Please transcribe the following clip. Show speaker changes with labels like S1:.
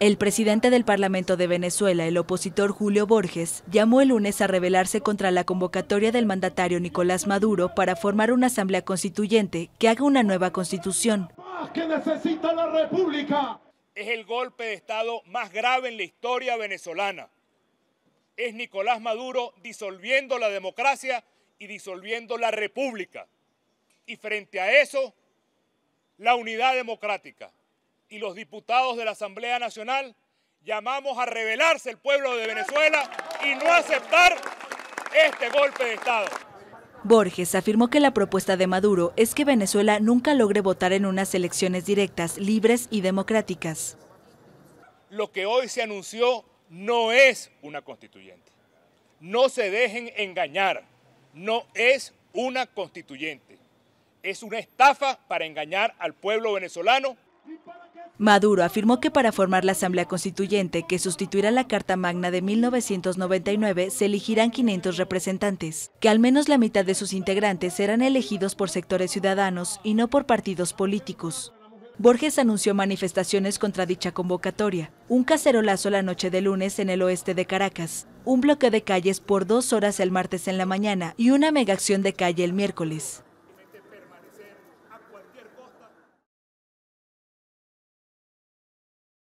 S1: El presidente del Parlamento de Venezuela, el opositor Julio Borges, llamó el lunes a rebelarse contra la convocatoria del mandatario Nicolás Maduro para formar una asamblea constituyente que haga una nueva constitución.
S2: que necesita la República. Es el golpe de Estado más grave en la historia venezolana. Es Nicolás Maduro disolviendo la democracia y disolviendo la República. Y frente a eso, la unidad democrática y los diputados de la Asamblea Nacional llamamos a rebelarse el pueblo de Venezuela y no aceptar este golpe de Estado.
S1: Borges afirmó que la propuesta de Maduro es que Venezuela nunca logre votar en unas elecciones directas, libres y democráticas.
S2: Lo que hoy se anunció no es una constituyente. No se dejen engañar. No es una constituyente. Es una estafa para engañar al pueblo venezolano.
S1: Maduro afirmó que para formar la Asamblea Constituyente que sustituirá la Carta Magna de 1999 se elegirán 500 representantes, que al menos la mitad de sus integrantes serán elegidos por sectores ciudadanos y no por partidos políticos. Borges anunció manifestaciones contra dicha convocatoria, un cacerolazo la noche de lunes en el oeste de Caracas, un bloqueo de calles por dos horas el martes en la mañana y una megaacción de calle el miércoles.